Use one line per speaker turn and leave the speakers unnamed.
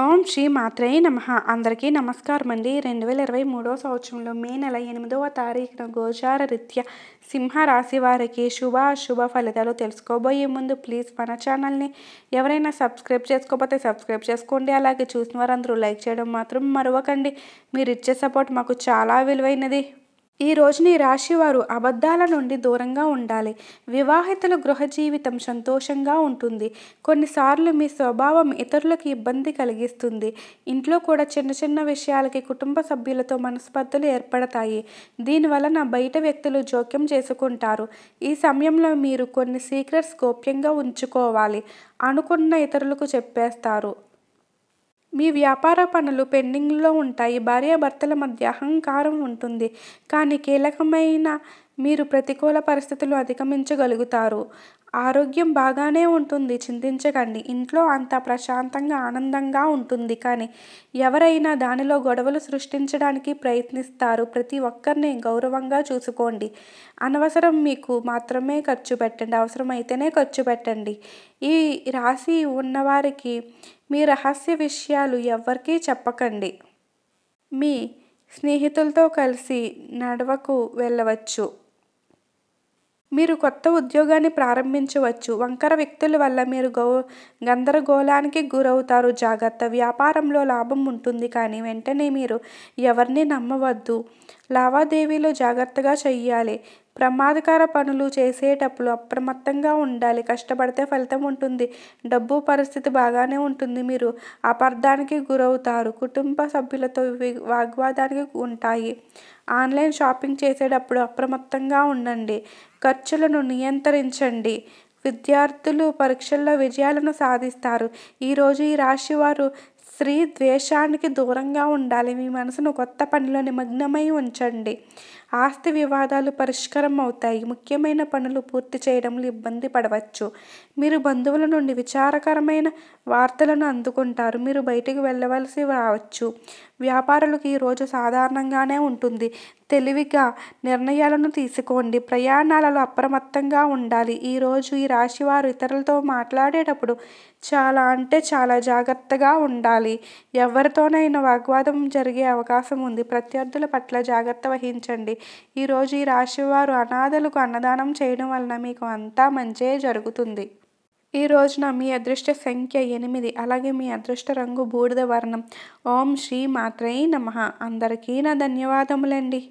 ఓం శ్రీ మాత్రే నమ అందరికీ నమస్కారం అండి రెండు వేల ఇరవై మూడో సంవత్సరంలో మే నెల ఎనిమిదవ తారీఖున గోచార రీత్యా సింహరాశి వారికి శుభ అశుభ ఫలితాలు తెలుసుకోబోయే ముందు ప్లీజ్ మన ఛానల్ని ఎవరైనా సబ్స్క్రైబ్ చేసుకోకపోతే సబ్స్క్రైబ్ చేసుకోండి అలాగే చూసిన వారందరూ లైక్ చేయడం మాత్రం మరవకండి మీరు ఇచ్చే సపోర్ట్ మాకు చాలా విలువైనది ఈ రోజుని రాశివారు అబద్ధాల నుండి దూరంగా ఉండాలి వివాహితుల గృహ జీవితం సంతోషంగా ఉంటుంది కొన్నిసార్లు మీ స్వభావం ఇతరులకు ఇబ్బంది కలిగిస్తుంది ఇంట్లో కూడా చిన్న చిన్న విషయాలకి కుటుంబ సభ్యులతో మనస్పర్ధలు ఏర్పడతాయి దీనివలన బయట వ్యక్తులు జోక్యం చేసుకుంటారు ఈ సమయంలో మీరు కొన్ని సీక్రెట్స్ గోప్యంగా ఉంచుకోవాలి అనుకున్న ఇతరులకు చెప్పేస్తారు మీ వ్యాపార పనులు పెండింగ్లో ఉంటాయి భార్యాభర్తల మధ్య అహంకారం ఉంటుంది కానీ కీలకమైన మీరు ప్రతికూల పరిస్థితులు అధిగమించగలుగుతారు ఆరోగ్యం బాగానే ఉంటుంది చింతించకండి ఇంట్లో అంత ప్రశాంతంగా ఆనందంగా ఉంటుంది కానీ ఎవరైనా దానిలో గొడవలు సృష్టించడానికి ప్రయత్నిస్తారు ప్రతి ఒక్కరిని గౌరవంగా చూసుకోండి అనవసరం మీకు మాత్రమే ఖర్చు పెట్టండి అవసరమైతేనే ఖర్చు పెట్టండి ఈ రాశి ఉన్నవారికి మీ రహస్య విషయాలు ఎవరికీ చెప్పకండి మీ స్నేహితులతో కలిసి నడవకు వెళ్ళవచ్చు మీరు కొత్త ఉద్యోగాన్ని ప్రారంభించవచ్చు వంకర వ్యక్తుల వల్ల మీరు గో గందరగోళానికి గురవుతారు జాగ్రత్త వ్యాపారంలో లాభం ఉంటుంది కానీ వెంటనే మీరు ఎవరిని నమ్మవద్దు లావాదేవీలో జాగ్రత్తగా చెయ్యాలి ప్రమాదకర పనులు చేసేటప్పుడు అప్రమత్తంగా ఉండాలి కష్టపడితే ఫలితం ఉంటుంది డబ్బు పరిస్థితి బాగానే ఉంటుంది మీరు అపార్థానికి గురవుతారు కుటుంబ సభ్యులతో వాగ్వాదానికి ఉంటాయి ఆన్లైన్ షాపింగ్ చేసేటప్పుడు అప్రమత్తంగా ఉండండి ఖర్చులను నియంత్రించండి విద్యార్థులు పరీక్షల్లో విజయాలను సాధిస్తారు ఈరోజు ఈ రాశి వారు స్త్రీ ద్వేషానికి దూరంగా ఉండాలి మీ మనసును కొత్త పనిలో నిమగ్నమై ఉంచండి ఆస్తి వివాదాలు పరిష్కారం అవుతాయి ముఖ్యమైన పనులు పూర్తి చేయడంలో ఇబ్బంది పడవచ్చు మీరు బంధువుల నుండి విచారకరమైన వార్తలను అందుకుంటారు మీరు బయటికి వెళ్ళవలసి రావచ్చు వ్యాపారులకు ఈరోజు సాధారణంగానే ఉంటుంది తెలివిగా నిర్ణయాలను తీసుకోండి ప్రయాణాలలో అప్రమత్తంగా ఉండాలి ఈరోజు ఈ రాశి వారు ఇతరులతో మాట్లాడేటప్పుడు చాలా అంటే చాలా జాగ్రత్తగా ఉండాలి ఉండాలి ఎవరితోనైనా వాగ్వాదం జరిగే అవకాశం ఉంది ప్రత్యర్థుల పట్ల జాగ్రత్త వహించండి ఈరోజు ఈ రాశి వారు అనాథలకు అన్నదానం చేయడం వలన మీకు అంతా మంచే జరుగుతుంది ఈ రోజున మీ అదృష్ట సంఖ్య ఎనిమిది అలాగే మీ అదృష్ట రంగు బూడిద వర్ణం ఓం శ్రీ మాత్రై నమ అందరికీ నా ధన్యవాదములండి